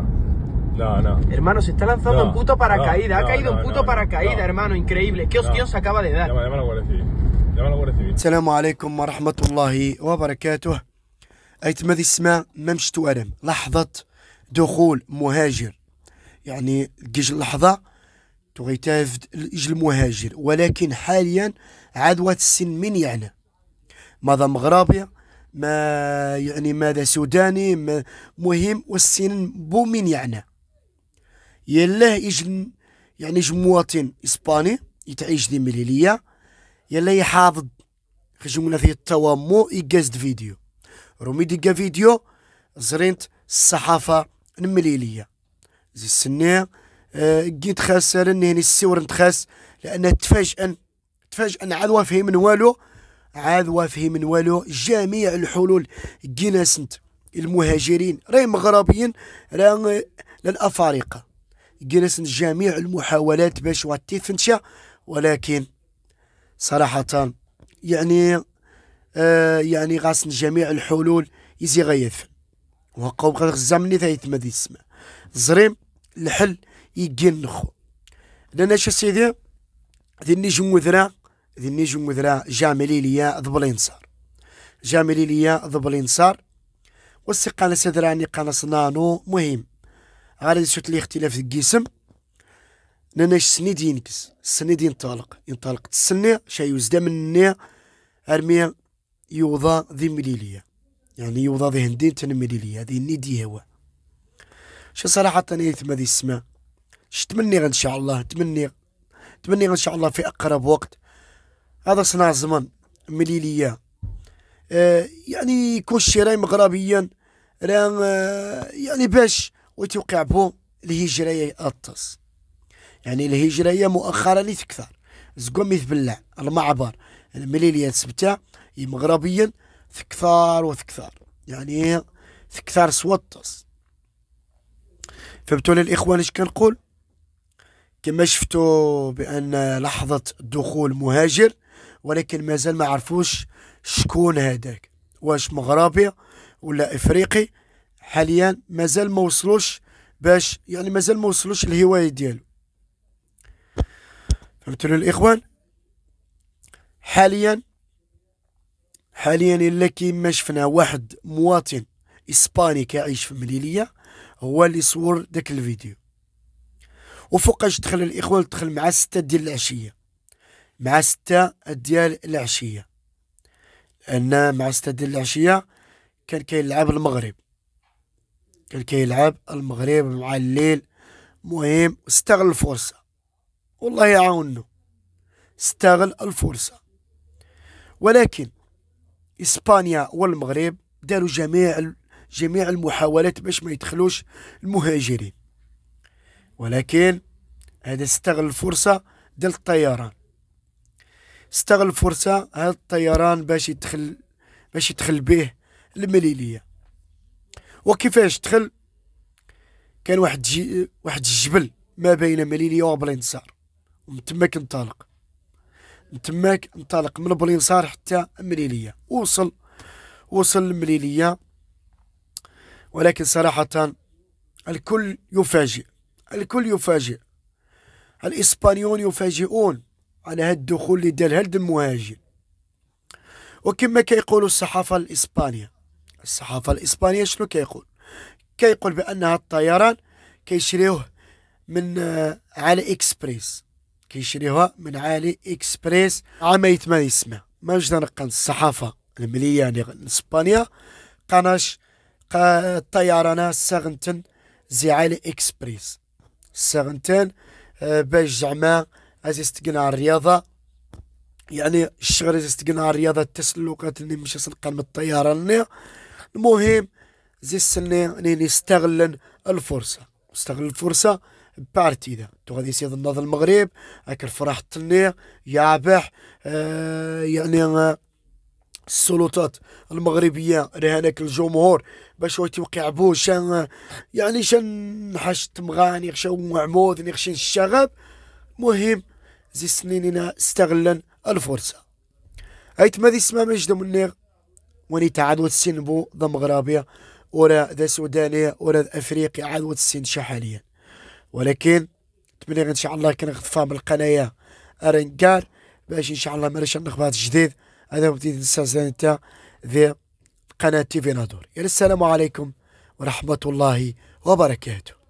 No, no. Hermano, se está lanzando no, en puto paracaídas. No, ha caído no, en puto no, paracaídas, no. hermano. Increíble. ¿Qué hostia no. se acaba de dar? السلام عليكم ورحمة الله وبركاته أيت ماذي السماء ممش توارم لحظة دخول مهاجر يعني كيج اللحظة تغي تافد إجل مهاجر ولكن حاليا عدوة السن من يعني ماذا مغربية ما يعني ماذا سوداني ما مهم والسن بومين يعني يلاه يجن يعني جم مواطن اسباني يتعيش دي مليلية يلاه يحافظ خجمنا في التوامو يجازد فيديو رومي ديكا فيديو زرينت الصحافة المليلية زي السنة أه جيت خاسر اني هني السور نتخاس لأن تفاجأ تفاجئ عاد فهم من والو عاد وافهي من والو جميع الحلول كيناسنت المهاجرين راهي مغربيين راه للافارقه كيناسنت جميع المحاولات باش واتيفنشا ولكن صراحه يعني آه يعني غاسن جميع الحلول يزي غيث وقاو بقى غزامني ثايت ما يسمع زريم الحل يجين نخو لان اش سيدي ذني النجم ذراع ذي النجم مذرا جاملي ليا ضبلين صار جاملي ليا ضبلين صار والسقانة سدراني قانص نانو مهم غادي سوت لي اختلاف الجسم ناناش سني دين طالق ينطلق ينطلق السنة شا من مني ارمية يوضا ذي مليليا يعني يوضا ذي هندين تن مليليا ذي نيدي هوا شو صراحة تاني ثم ذي السماء شتمني ان شاء الله تمني تمني ان شاء الله في اقرب وقت هذا صناع زمان مليلية آه يعني كلشي راه مغربيا راه آه، يعني باش وتوقع بو الهجرية الطس يعني الهجرية مؤخرا لي تكثر زقوم يتبلع المعبر المليلية تسبتا مغربيا تكثر وتكثر يعني تكثر سوطس فهمتوا الاخوان اش كنقول كما شفتوا بان لحظه دخول مهاجر ولكن مازال ما عرفوش شكون هذاك واش مغربي ولا افريقي حاليا مازال ما وصلوش باش يعني مازال ما وصلوش الهوايه ديالو فهمتوا الاخوان حاليا حاليا الا كيما شفنا واحد مواطن اسباني كيعيش في مليليه هو اللي صور داك الفيديو وفوقاش دخل الاخوان دخل مع ستة ديال العشيه مع ستة ديال العشية لأن مع ستة ديال العشية كان كيلعب المغرب كان كيلعب المغرب مع الليل مهم استغل الفرصة والله يعاونو استغل الفرصة ولكن إسبانيا والمغرب داروا جميع جميع المحاولات باش ما يدخلوش المهاجرين ولكن هذا استغل الفرصة ديال الطيران استغل الفرصة هذا الطيران باش يدخل باش يدخل به المليلية وكيفاش دخل كان واحد جي واحد الجبل ما بين مليلية وبلينصار ومن تماك انطلق من تماك انطلق من بلينصار حتى مليلية وصل وصل لمليلية ولكن صراحة الكل يفاجئ الكل يفاجئ الإسبانيون يفاجئون على هاد الدخول اللي دارها لدم مهاجر وكما كيقولوا الصحافه الاسبانيه الصحافه الاسبانيه شنو كيقول كيقول بانها الطيران كيشريوه من آه، على اكسبريس كيشريوها من علي اكسبريس عميت ما يسمع ما نقل الصحافه المليه يعني اسبانيا قناش الطيران ساغنتن زي علي اكسبريس ساغنتن آه، باش زعما عزيز يستقنا الرياضة يعني الشغل عزيز يستقنا الرياضة التسلقات اللي مش سنقل من الطيارة لني المهم زي السنة اني نستغل الفرصة استغل الفرصة بارتيدا تو غادي يصير النهض المغرب هاك الفرح تنيع يابح آه يعني آه، السلطات المغربيه رهانك الجمهور باش هو تيوقعبو شان يعني شان حشت مغاني خشا معمود خشا الشغب مهم زي سنيننا استغلا الفرصة ما دي سما مجد منيغ وني تعادوا السنبو ضم غرابية ولا ذا سودانية ولا ذا أفريقيا عادوا السن شحاليا ولكن نتمنى إن شاء الله كان غطفا من القناة أرنكار باش إن شاء الله مرشا نخبات جديد هذا بديت نستاذن انت ذي قناة تيفي نادور السلام عليكم ورحمة الله وبركاته